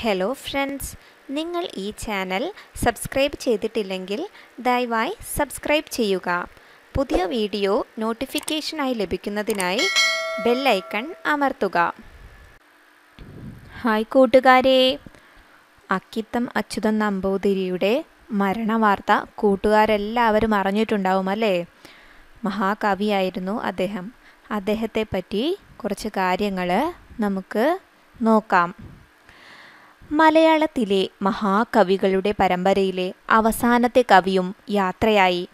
hello friends നിങ്ങൾ ഈ channel subscribe ചെയ്തിട്ടില്ലെങ്കിൽ ദയവായി സബ്സ്ക്രൈബ് ചെയ്യുക പുതിയ വീഡിയോ നോട്ടിഫിക്കേഷനായി ലഭിക്കുന്നതിനായി ബെല്ലൈക്കൺ അമർത്തുക ഹായ് കൂട്ടുകാരെ അക്കിത്തം അച്യുതൻ നമ്പൂതിരിയുടെ മരണവാർത്ത കൂട്ടുകാരെല്ലാവരും അറിഞ്ഞിട്ടുണ്ടാവും അല്ലേ മഹാകവിയായിരുന്നു അദ്ദേഹം അദ്ദേഹത്തെ പറ്റി കുറച്ച് കാര്യങ്ങൾ നമുക്ക് നോക്കാം മലയാളത്തിലെ മഹാകവികളുടെ പരമ്പരയിലെ അവസാനത്തെ കവിയും യാത്രയായി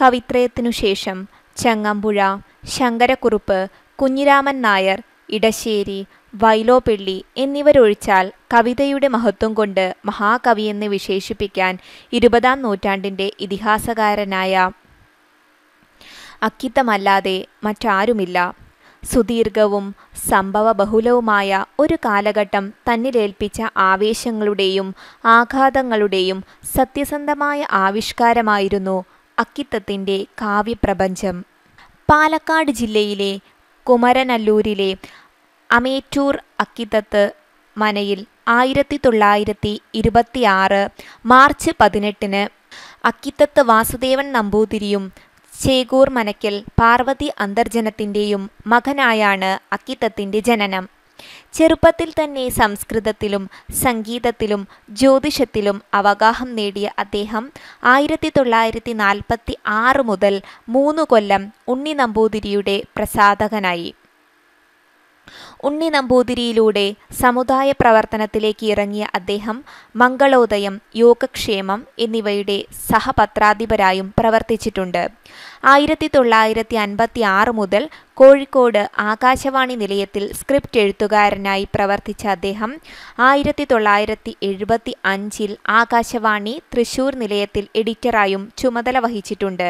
കവിത്രയത്തിനു ശേഷം ചങ്ങമ്പുഴ ശങ്കരക്കുറുപ്പ് കുഞ്ഞിരാമൻ നായർ ഇടശ്ശേരി വൈലോപ്പിള്ളി എന്നിവരൊഴിച്ചാൽ കവിതയുടെ മഹത്വം കൊണ്ട് മഹാകവിയെന്ന് വിശേഷിപ്പിക്കാൻ ഇരുപതാം നൂറ്റാണ്ടിൻ്റെ ഇതിഹാസകാരനായ അക്കിത്തമല്ലാതെ മറ്റാരുമില്ല സുദീർഘവും സംഭവബഹുലവുമായ ഒരു കാലഘട്ടം തന്നിലേൽപ്പിച്ച ആവേശങ്ങളുടെയും ആഘാതങ്ങളുടെയും സത്യസന്ധമായ ആവിഷ്കാരമായിരുന്നു അക്കിത്തത്തിൻ്റെ കാവ്യപ്രപഞ്ചം പാലക്കാട് ജില്ലയിലെ കുമരനല്ലൂരിലെ അമേറ്റൂർ അക്കിത്തത്ത് മനയിൽ ആയിരത്തി തൊള്ളായിരത്തി ഇരുപത്തിയാറ് മാർച്ച് പതിനെട്ടിന് അക്കിത്തത്ത് വാസുദേവൻ നമ്പൂതിരിയും ചേകൂർ മനക്കിൽ പാർവതി അന്തർജനത്തിൻ്റെയും മകനായാണ് അക്കിത്തത്തിൻ്റെ ജനനം ചെറുപ്പത്തിൽ തന്നെ സംസ്കൃതത്തിലും സംഗീതത്തിലും ജ്യോതിഷത്തിലും അവഗാഹം നേടിയ അദ്ദേഹം ആയിരത്തി തൊള്ളായിരത്തി നാൽപ്പത്തി ആറ് മുതൽ മൂന്ന് കൊല്ലം ഉണ്ണി നമ്പൂതിരിയുടെ പ്രസാധകനായി ഉണ്ണി നമ്പൂതിരിയിലൂടെ സമുദായ പ്രവർത്തനത്തിലേക്ക് ഇറങ്ങിയ അദ്ദേഹം മംഗളോദയം യോഗക്ഷേമം എന്നിവയുടെ സഹപത്രാധിപരായും പ്രവർത്തിച്ചിട്ടുണ്ട് ആയിരത്തി തൊള്ളായിരത്തി അൻപത്തി ആറ് മുതൽ കോഴിക്കോട് ആകാശവാണി നിലയത്തിൽ സ്ക്രിപ്റ്റ് എഴുത്തുകാരനായി പ്രവർത്തിച്ച അദ്ദേഹം ആയിരത്തി തൊള്ളായിരത്തി എഴുപത്തി അഞ്ചിൽ ആകാശവാണി തൃശൂർ നിലയത്തിൽ എഡിറ്ററായും ചുമതല വഹിച്ചിട്ടുണ്ട്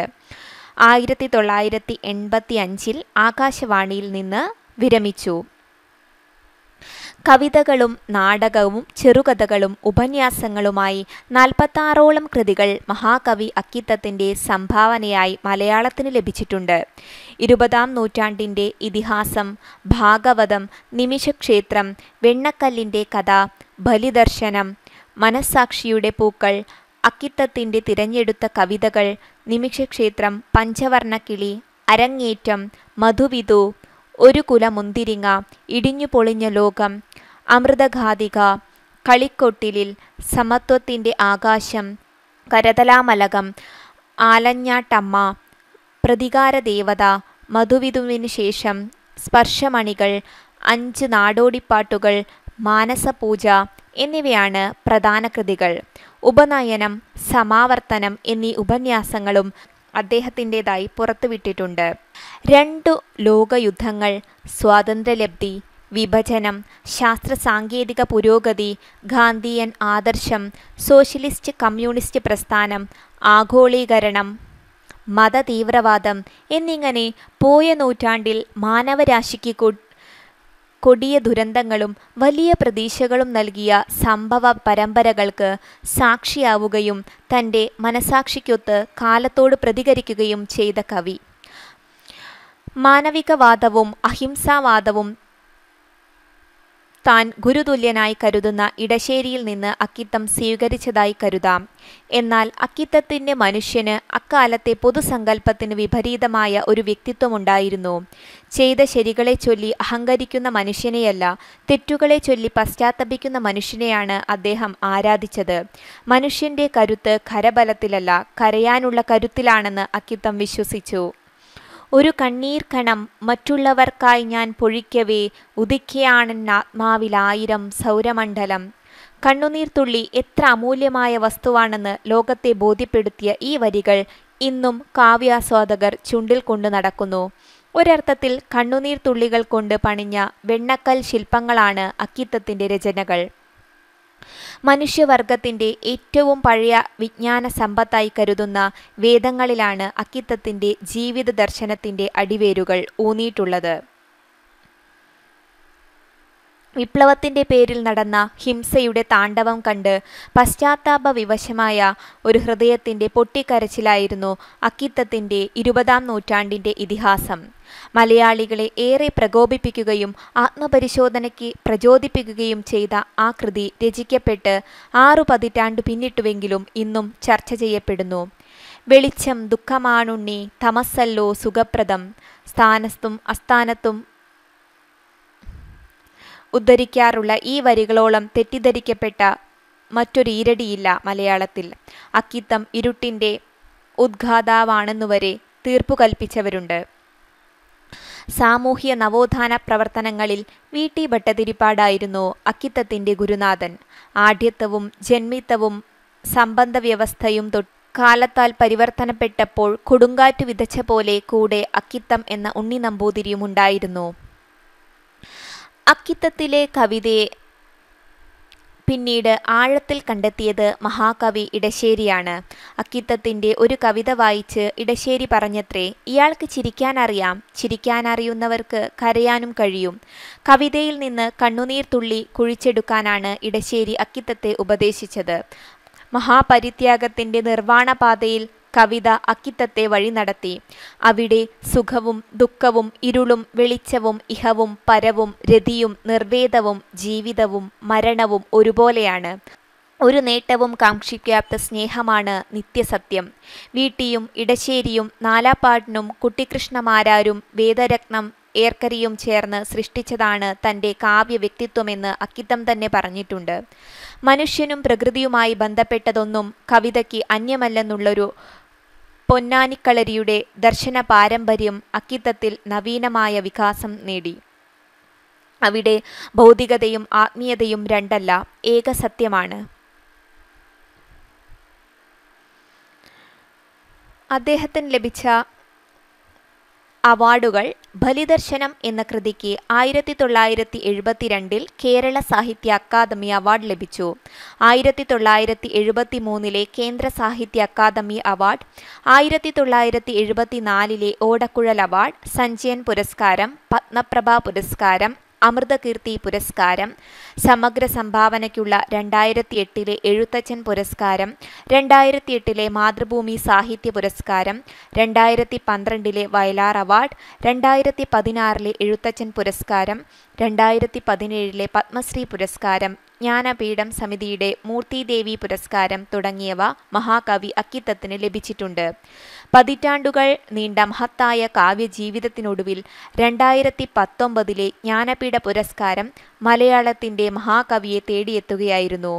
ആയിരത്തി തൊള്ളായിരത്തി എൺപത്തി അഞ്ചിൽ ആകാശവാണിയിൽ നിന്ന് വിരമിച്ചു കവിതകളും നാടകവും ചെറുകഥകളും ഉപന്യാസങ്ങളുമായി നാൽപ്പത്താറോളം കൃതികൾ മഹാകവി അക്കിത്തത്തിൻ്റെ സംഭാവനയായി മലയാളത്തിന് ലഭിച്ചിട്ടുണ്ട് ഇരുപതാം നൂറ്റാണ്ടിൻ്റെ ഇതിഹാസം ഭാഗവതം നിമിഷക്ഷേത്രം വെണ്ണക്കല്ലിൻ്റെ കഥ ബലിദർശനം മനസ്സാക്ഷിയുടെ പൂക്കൾ അക്കിത്തത്തിൻ്റെ തിരഞ്ഞെടുത്ത കവിതകൾ നിമിഷക്ഷേത്രം പഞ്ചവർണക്കിളി അരങ്ങേറ്റം മധുവിധു ഒരു കുല മുന്തിരിങ്ങ ഇടിഞ്ഞു പൊളിഞ്ഞ ലോകം അമൃതഘാതിക കളിക്കൊട്ടിലിൽ സമത്വത്തിൻ്റെ ആകാശം കരതലാമലകം ആലഞ്ഞാട്ടമ്മ പ്രതികാര ദേവത ശേഷം സ്പർശമണികൾ അഞ്ച് നാടോടിപ്പാട്ടുകൾ മാനസപൂജ എന്നിവയാണ് പ്രധാന കൃതികൾ ഉപനയനം സമാവർത്തനം എന്നീ ഉപന്യാസങ്ങളും അദ്ദേഹത്തിൻ്റെതായി പുറത്തുവിട്ടിട്ടുണ്ട് രണ്ടു ലോകയുദ്ധങ്ങൾ സ്വാതന്ത്ര്യലബ്ധി വിഭജനം ശാസ്ത്ര സാങ്കേതിക പുരോഗതി ഗാന്ധിയൻ ആദർശം സോഷ്യലിസ്റ്റ് കമ്മ്യൂണിസ്റ്റ് പ്രസ്ഥാനം ആഗോളീകരണം മതതീവ്രവാദം എന്നിങ്ങനെ പോയ നൂറ്റാണ്ടിൽ മാനവരാശിക്ക് കൊടിയ ദുരന്തങ്ങളും വലിയ പ്രതീക്ഷകളും നൽകിയ സംഭവ പരമ്പരകൾക്ക് സാക്ഷിയാവുകയും തൻ്റെ മനസാക്ഷിക്കൊത്ത് കാലത്തോട് പ്രതികരിക്കുകയും ചെയ്ത കവി മാനവികവാദവും അഹിംസാവാദവും താൻ ഗുരുതുല്യനായി കരുതുന്ന ഇടശ്ശേരിയിൽ നിന്ന് അക്കിത്തം സ്വീകരിച്ചതായി കരുതാം എന്നാൽ അക്കിത്തത്തിൻ്റെ മനുഷ്യന് അക്കാലത്തെ പൊതുസങ്കല്പത്തിന് വിപരീതമായ ഒരു വ്യക്തിത്വമുണ്ടായിരുന്നു ചെയ്ത ശരികളെ ചൊല്ലി അഹങ്കരിക്കുന്ന മനുഷ്യനെയല്ല തെറ്റുകളെ ചൊല്ലി പശ്ചാത്തപിക്കുന്ന മനുഷ്യനെയാണ് അദ്ദേഹം ആരാധിച്ചത് മനുഷ്യൻ്റെ കരുത്ത് കരബലത്തിലല്ല കരയാനുള്ള കരുത്തിലാണെന്ന് അക്കിത്തം വിശ്വസിച്ചു ഒരു കണ്ണീർ കണം മറ്റുള്ളവർക്കായി ഞാൻ പൊഴിക്കവേ ആത്മാവിലായിരം സൗരമണ്ഡലം കണ്ണുനീർത്തുള്ളി എത്ര അമൂല്യമായ വസ്തുവാണെന്ന് ലോകത്തെ ബോധ്യപ്പെടുത്തിയ ഈ വരികൾ ഇന്നും കാവ്യാസ്വാദകർ ചുണ്ടിൽ കൊണ്ടു നടക്കുന്നു ഒരർത്ഥത്തിൽ കണ്ണുനീർത്തുള്ളികൾ കൊണ്ട് പണിഞ്ഞ വെണ്ണക്കൽ ശില്പങ്ങളാണ് അക്കിത്തത്തിൻ്റെ രചനകൾ മനുഷ്യവർഗത്തിൻ്റെ ഏറ്റവും പഴയ വിജ്ഞാന സമ്പത്തായി കരുതുന്ന വേദങ്ങളിലാണ് അക്കിത്തത്തിൻ്റെ ജീവിത ദർശനത്തിൻ്റെ അടിവേരുകൾ ഊന്നിയിട്ടുള്ളത് വിപ്ലവത്തിൻ്റെ പേരിൽ നടന്ന ഹിംസയുടെ താണ്ഡവം കണ്ട് പശ്ചാത്താപ വിവശമായ ഒരു ഹൃദയത്തിൻ്റെ പൊട്ടിക്കരച്ചിലായിരുന്നു അക്കിത്തത്തിൻ്റെ ഇരുപതാം നൂറ്റാണ്ടിൻ്റെ ഇതിഹാസം മലയാളികളെ ഏറെ പ്രകോപിപ്പിക്കുകയും ആത്മപരിശോധനയ്ക്ക് പ്രചോദിപ്പിക്കുകയും ചെയ്ത ആ കൃതി രചിക്കപ്പെട്ട് ആറു പതിറ്റാണ്ട് പിന്നിട്ടുവെങ്കിലും ഇന്നും ചർച്ച ചെയ്യപ്പെടുന്നു വെളിച്ചം ദുഃഖമാണുണ്ണി തമസല്ലോ സുഖപ്രദം സ്ഥാനത്തും അസ്ഥാനത്തും ഉദ്ധരിക്കാറുള്ള ഈ വരികളോളം തെറ്റിദ്ധരിക്കപ്പെട്ട മറ്റൊരു ഈരടിയില്ല മലയാളത്തിൽ അക്കിത്തം ഇരുട്ടിൻ്റെ ഉദ്ഘാതാവാണെന്നുവരെ തീർപ്പു കൽപ്പിച്ചവരുണ്ട് സാമൂഹ്യ നവോത്ഥാന പ്രവർത്തനങ്ങളിൽ വി ടി ഭട്ടതിരിപ്പാടായിരുന്നു അക്കിത്തത്തിൻ്റെ ഗുരുനാഥൻ ആഢ്യത്വവും ജന്മിത്തവും സമ്പന്ന വ്യവസ്ഥയും തൊട്ട് കാലത്താൽ പരിവർത്തനപ്പെട്ടപ്പോൾ കൊടുങ്കാറ്റ് വിതച്ച പോലെ കൂടെ അക്കിത്തം എന്ന ഉണ്ണി നമ്പൂതിരിയുമുണ്ടായിരുന്നു അക്കിത്തത്തിലെ കവിതയെ പിന്നീട് ആഴത്തിൽ കണ്ടെത്തിയത് മഹാകവി ഇടശ്ശേരിയാണ് അക്കിത്തത്തിൻ്റെ ഒരു കവിത വായിച്ച് ഇടശ്ശേരി പറഞ്ഞത്രേ ഇയാൾക്ക് ചിരിക്കാനറിയാം ചിരിക്കാനറിയുന്നവർക്ക് കരയാനും കഴിയും കവിതയിൽ നിന്ന് കണ്ണുനീർ തുള്ളി കുഴിച്ചെടുക്കാനാണ് ഇടശ്ശേരി അക്കിത്തത്തെ ഉപദേശിച്ചത് മഹാപരിത്യാഗത്തിൻ്റെ നിർവ്വാണപാതയിൽ കവിത അക്കിത്തത്തെ വഴി നടത്തി അവിടെ സുഖവും ദുഃഖവും ഇരുളും വെളിച്ചവും ഇഹവും പരവും രതിയും നിർവേദവും ജീവിതവും മരണവും ഒരുപോലെയാണ് ഒരു നേട്ടവും കാക്ഷിക്കാത്ത സ്നേഹമാണ് നിത്യസത്യം വീട്ടിയും ഇടശ്ശേരിയും നാലാപ്പാടിനും കുട്ടിക്കൃഷ്ണമാരാരും വേദരത്നം ഏർക്കരിയും ചേർന്ന് സൃഷ്ടിച്ചതാണ് തൻ്റെ കാവ്യ വ്യക്തിത്വമെന്ന് അക്കിത്തം തന്നെ പറഞ്ഞിട്ടുണ്ട് മനുഷ്യനും പ്രകൃതിയുമായി ബന്ധപ്പെട്ടതൊന്നും കവിതയ്ക്ക് അന്യമല്ലെന്നുള്ളൊരു പൊന്നാനിക്കളരിയുടെ ദർശന പാരമ്പര്യം അക്കിത്തത്തിൽ നവീനമായ വികാസം നേടി അവിടെ ഭൗതികതയും ആത്മീയതയും രണ്ടല്ല ഏകസത്യമാണ് അദ്ദേഹത്തിന് ലഭിച്ച അവാർഡുകൾ ബലിദർശനം എന്ന കൃതിക്ക് ആയിരത്തി തൊള്ളായിരത്തി എഴുപത്തിരണ്ടിൽ കേരള സാഹിത്യ അക്കാദമി അവാർഡ് ലഭിച്ചു ആയിരത്തി തൊള്ളായിരത്തി എഴുപത്തി മൂന്നിലെ കേന്ദ്ര സാഹിത്യ അക്കാദമി അവാർഡ് ആയിരത്തി തൊള്ളായിരത്തി എഴുപത്തി നാലിലെ ഓടക്കുഴൽ അവാർഡ് സഞ്ജയൻ പുരസ്കാരം പത്മപ്രഭ പുരസ്കാരം അമൃതകീർത്തി പുരസ്കാരം സമഗ്ര സംഭാവനയ്ക്കുള്ള രണ്ടായിരത്തി എട്ടിലെ എഴുത്തച്ഛൻ പുരസ്കാരം രണ്ടായിരത്തി എട്ടിലെ മാതൃഭൂമി സാഹിത്യ പുരസ്കാരം രണ്ടായിരത്തി പന്ത്രണ്ടിലെ വയലാർ അവാർഡ് രണ്ടായിരത്തി പതിനാറിലെ എഴുത്തച്ഛൻ പുരസ്കാരം രണ്ടായിരത്തി പതിനേഴിലെ പത്മശ്രീ പുരസ്കാരം ജ്ഞാനപീഠം സമിതിയുടെ മൂർത്തിദേവി പുരസ്കാരം തുടങ്ങിയവ മഹാകവി അക്കിത്തത്തിന് ലഭിച്ചിട്ടുണ്ട് പതിറ്റാണ്ടുകൾ നീണ്ട മഹത്തായ കാവ്യജീവിതത്തിനൊടുവിൽ രണ്ടായിരത്തി പത്തൊമ്പതിലെ ജ്ഞാനപീഠ പുരസ്കാരം മലയാളത്തിൻ്റെ മഹാകവിയെ തേടിയെത്തുകയായിരുന്നു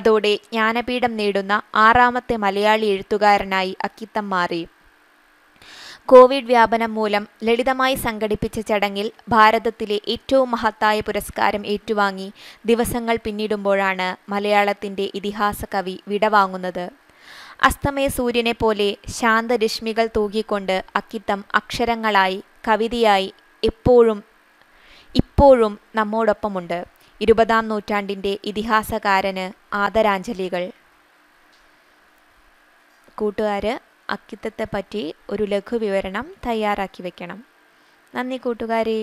അതോടെ ജ്ഞാനപീഠം നേടുന്ന ആറാമത്തെ മലയാളി എഴുത്തുകാരനായി അക്കിത്തം മാറി കോവിഡ് വ്യാപനം മൂലം ലളിതമായി സംഘടിപ്പിച്ച ചടങ്ങിൽ ഭാരതത്തിലെ ഏറ്റവും മഹത്തായ പുരസ്കാരം ഏറ്റുവാങ്ങി ദിവസങ്ങൾ പിന്നിടുമ്പോഴാണ് മലയാളത്തിന്റെ ഇതിഹാസ കവി വിടവാങ്ങുന്നത് അസ്തമയ സൂര്യനെ പോലെ ശാന്തരശ്മികൾ തൂകിക്കൊണ്ട് അക്കിത്തം അക്ഷരങ്ങളായി കവിതയായി എപ്പോഴും ഇപ്പോഴും നമ്മോടൊപ്പമുണ്ട് ഇരുപതാം നൂറ്റാണ്ടിൻ്റെ ഇതിഹാസകാരന് ആദരാഞ്ജലികൾ കൂട്ടുകാർ അക്കിത്തത്തെപ്പറ്റി ഒരു ലഘുവിവരണം തയ്യാറാക്കി വെക്കണം നന്ദി കൂട്ടുകാരെ